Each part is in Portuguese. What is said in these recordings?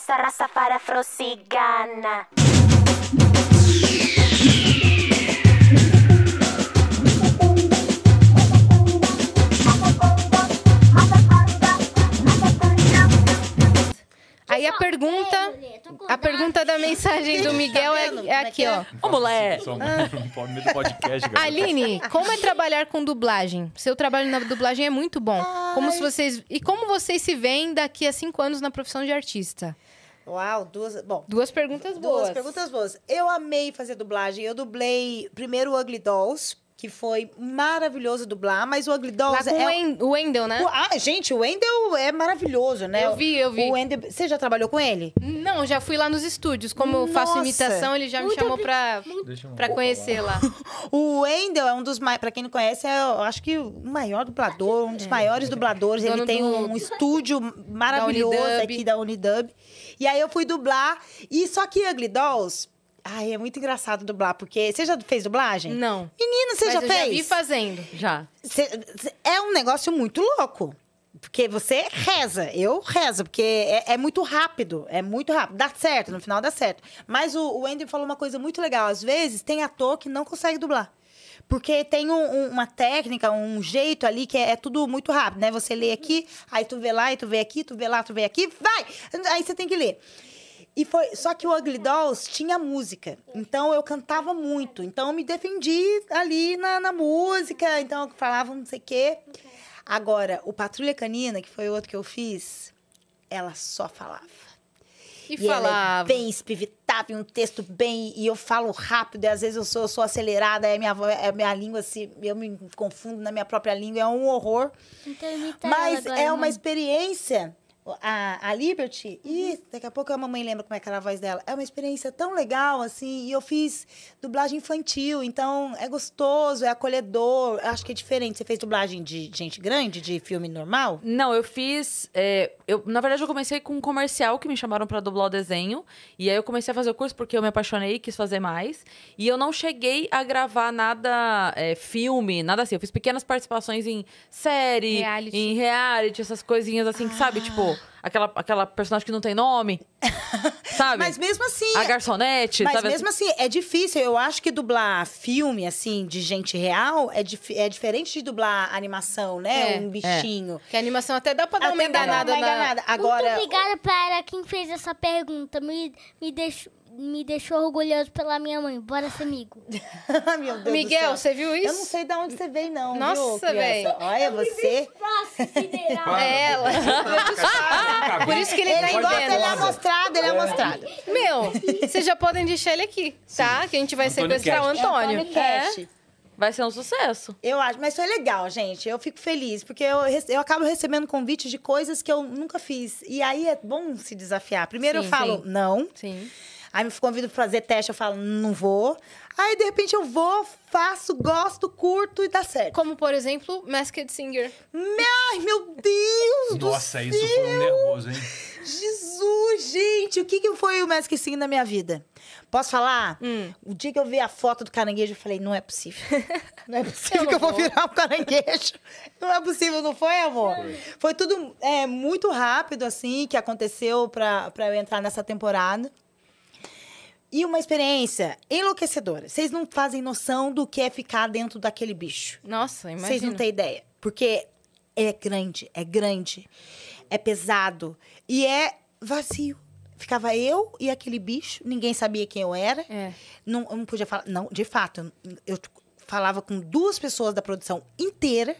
nossa raça para afro aí a pergunta, é, a pergunta da mensagem do Miguel é, é aqui, é. ó. Ô, moleque! é. Aline, como é trabalhar com dublagem? Seu trabalho na dublagem é muito bom. Como se vocês e como vocês se veem daqui a cinco anos na profissão de artista? Uau, duas. Bom, duas perguntas boas. Duas perguntas boas. Eu amei fazer dublagem. Eu dublei primeiro Ugly Dolls que foi maravilhoso dublar, mas o Ugly Dolls Lá com é... o Wendell, né? ah, gente, o Wendell é maravilhoso, né? Eu vi, eu vi. O Wendell, Você já trabalhou com ele? Não, já fui lá nos estúdios. Como Nossa. eu faço imitação, ele já me Muito chamou pra, pra conhecer lá. o Wendell é um dos mais... Pra quem não conhece, é, eu acho que o maior dublador, um dos é. maiores dubladores. Dono ele tem do... um estúdio maravilhoso da aqui da Unidub. E aí eu fui dublar. E só que Ugly Dolls Ai, é muito engraçado dublar, porque você já fez dublagem? Não. Menina, você Mas já eu fez? Já vi fazendo. Já. Cê, é um negócio muito louco. Porque você reza, eu rezo, porque é, é, muito rápido, é muito rápido. Dá certo, no final dá certo. Mas o, o Andy falou uma coisa muito legal. Às vezes tem ator que não consegue dublar. Porque tem um, um, uma técnica, um jeito ali que é, é, tudo muito rápido, né? Você lê aqui, aí tu vê lá, aí tu vê aqui, tu vê lá, tu vê aqui, vai! Aí você tem que ler. E foi, só que o Ugly Dolls tinha música, então eu cantava muito, então eu me defendi ali na, na música, então eu falava não sei o quê. Agora, o Patrulha Canina, que foi outro que eu fiz, ela só falava. E, e é falava. é bem espivitável, um texto bem. E eu falo rápido, e às vezes eu sou, eu sou acelerada, é minha, é minha língua se. Eu me confundo na minha própria língua, é um horror. Então, Mas agora, é né? uma mãe. experiência a, a Liberty, uhum. e daqui a pouco a mamãe lembra como é que era a voz dela. É uma experiência tão legal, assim, e eu fiz dublagem infantil, então é gostoso, é acolhedor, acho que é diferente. Você fez dublagem de gente grande, de filme normal? Não, eu fiz. É, eu, na verdade, eu comecei com um comercial que me chamaram para dublar o desenho, e aí eu comecei a fazer o curso porque eu me apaixonei, quis fazer mais, e eu não cheguei a gravar nada, é, filme, nada assim. Eu fiz pequenas participações em série, reality. em reality, essas coisinhas assim, ah. que sabe, tipo aquela, aquela personagem que não tem nome. sabe? Mas mesmo assim. A é- garçonete, mas sabe? Mas mesmo assim, é difícil. Eu acho que dublar filme, assim, de gente real é, dif é diferente de dublar animação, né? É, um é. bichinho. É. Que a animação até dá pra dar até uma enganada. Uma enganada. Na... Agora, Muito obrigada para quem fez essa pergunta. Me, me deixou me deixou orgulhoso pela minha mãe. Bora ser amigo. Meu Deus Miguel, você viu isso? Eu não sei de onde você veio, não. Nossa, velho. Olha, eu você. Próximo, é ela. Por isso que ele, ele tá engordando. Ele gosta, ele é mostrar ele é, é amostrado. Meu, vocês já podem deixar ele aqui, tá? Que a gente vai Antônio sequestrar Cash. o Antônio. É Vai ser um sucesso. Eu acho, mas foi legal, gente. Eu fico feliz, porque eu, eu acabo recebendo convites de coisas que eu nunca fiz. E aí é bom se desafiar. Primeiro sim, eu falo, sim. não. Sim. Aí me convido para fazer teste, eu falo, não vou. Aí, de repente, eu vou, faço, gosto, curto e dá certo. Como, por exemplo, Masked Singer. Ai, meu Deus Nossa, céu! Nossa, isso foi um nervoso, hein? Jesus, gente, o que, que foi o que Sing na minha vida? Posso falar? Hum. O dia que eu vi a foto do caranguejo, eu falei, não é possível. Não é possível eu que eu vou virar um caranguejo. Não é possível, não foi, amor? Foi, foi tudo é, muito rápido, assim, que aconteceu pra, eu entrar nessa temporada. E uma experiência enlouquecedora. Vocês não fazem noção do que é ficar dentro daquele bicho. Nossa, imagina. Vocês não têm ideia. Porque é grande, é grande é pesado e é vazio. Ficava eu e aquele bicho, ninguém sabia quem eu era. É. Não, eu não podia falar. Não, de fato, eu falava com duas pessoas da produção inteira,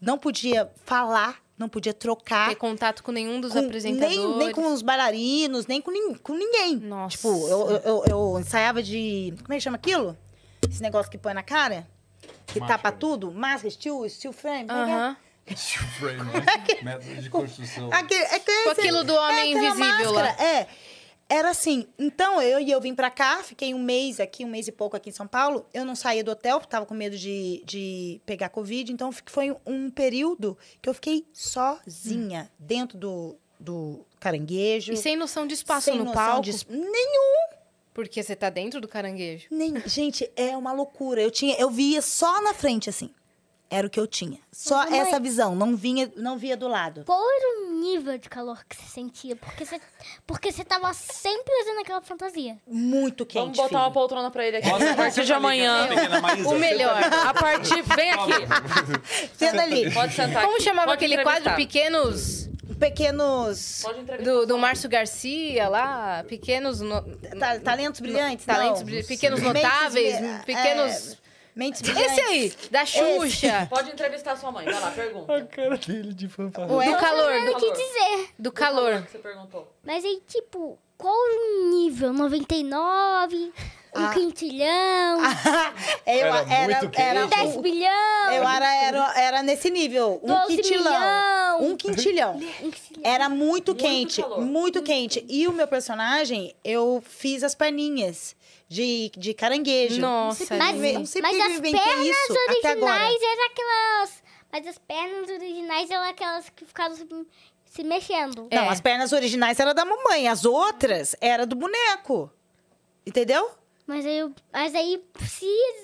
não podia falar, não podia trocar. Ter contato com nenhum dos com, apresentadores. Nem, nem, com os bailarinos, nem com, com ninguém. Nossa. Tipo, eu, eu, eu, ensaiava de. Como é que chama aquilo? Esse negócio que põe na cara? Que Máscara. tapa tudo? Máscara, steel, steel frame. Uh -huh. Steel frame, método de construção. Aquele, é aquilo do é, homem é invisível máscara, lá. É. Era assim, então eu e eu vim para cá, fiquei um mês aqui, um mês e pouco aqui em São Paulo. Eu não saía do hotel, tava com medo de, de pegar Covid. Então foi um período que eu fiquei sozinha hum. dentro do, do caranguejo. E sem noção de espaço sem no palco? De... Nenhum! Porque você tá dentro do caranguejo. Nem... Gente, é uma loucura. Eu tinha, eu via só na frente, assim. Era o que eu tinha. Só Mas, essa visão, não vinha, não via do lado. Qual era o nível de calor que você sentia? Porque você, porque você tava sempre usando aquela fantasia. Muito quente. Vamos botar filho. uma poltrona pra ele aqui. Nossa, a partir de amanhã. Tá né, o melhor. Tá a partir. Vem tá aqui. Senta ali. Pode sentar. Como chamava Pode aquele quadro? Pequenos pequenos. Do, do Márcio Garcia lá, pequenos. No... Talentos brilhantes, Talentos Brilhantes, pequenos notáveis, pequenos. É é Esse aí, da Xuxa. Pode entrevistar sua mãe, vai lá, pergunta. A cara dele de fanfarrão. Do, é o calor. Eu não sei o que dizer. Do calor. que você perguntou. Mas aí, tipo, qual o nível? 99? Um ah. quintilhão. eu era, era, muito era, era 10 bilhão. Eu era, era, era nesse nível. Um quintilhão. Milhão. É quintilhão. Um quintilhão. Era muito quente, muito, muito quente. E o meu personagem, eu fiz as perninhas de, de caranguejo. Nossa, mas, não sei mas as pernas isso originais eram aquelas. Mas as pernas originais eram aquelas que ficavam se, se mexendo. Não, é. as pernas originais eram da mamãe, as outras eram do boneco. Entendeu? Mas aí, mas aí se,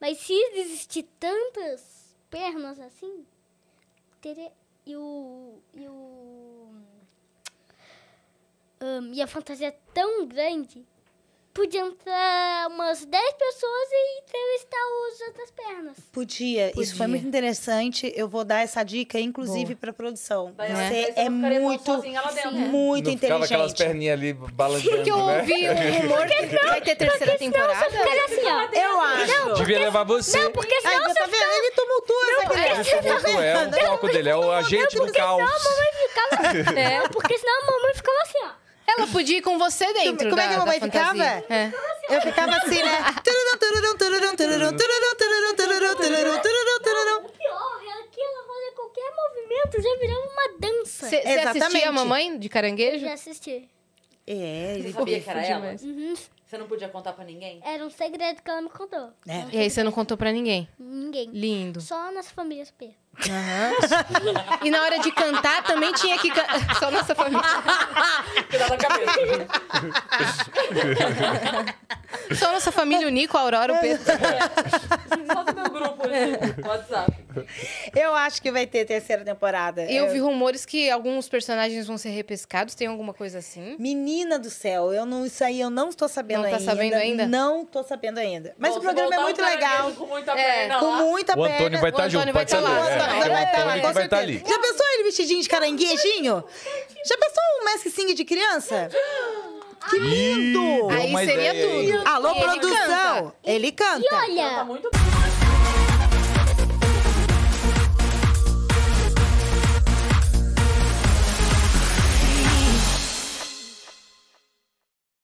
mas se existir tantas pernas assim, teria, e o. E o. Um, e a fantasia é tão grande podia entrar umas 10 pessoas e entrevistar os outras pernas. Podia. podia. Isso foi muito interessante. Eu vou dar essa dica, inclusive, para produção. Vai, você é, muito, muito não inteligente. aquelas perninhas ali balançando, Porque eu né? ouvi né? um rumor que vai ter terceira temporada. Assim, eu acho. Não, porque, Devia levar você. Não, porque senão Ai, você tá vendo? Ele tumultua essa criança. Não, é, o foco dele é o agente do caos. É, porque senão a mamãe ficava assim, ó ela podia ir com você dentro. Como da, é que a mamãe ficava? É. Eu ficava assim, né? Qualquer movimento já virava uma dança. Você assistia a mamãe de caranguejo? Já assisti. É, ele é sabia que era ela? Uhum. Você não podia contar pra ninguém? Era um segredo que ela me contou. É. E aí você não contou pra ninguém? Ninguém. Lindo. Só nas famílias P. Uhum. e na hora de cantar também tinha que cantar. Só nossa família. Cuidado na cabeça. Só nossa família, o Nico, a Aurora, o Pedro. É. Eu acho que vai ter terceira temporada. Eu, vi rumores que alguns personagens vão ser repescados, tem alguma coisa assim? Menina do céu, eu não isso aí eu não estou sabendo ainda. Não tá ainda, sabendo ainda? Não tô sabendo ainda. Mas Bom, o programa é muito legal. Com muita perna. É, com muita O Antônio vai estar tá junto, vai estar tá, é, tá lá. O Antônio vai estar lá, com Já pensou ele vestidinho de caranguejinho? Já pensou um Mask Sing de criança? Que lindo! Aí seria tudo. Alô, produção! Ele canta. Ele canta. muito olha...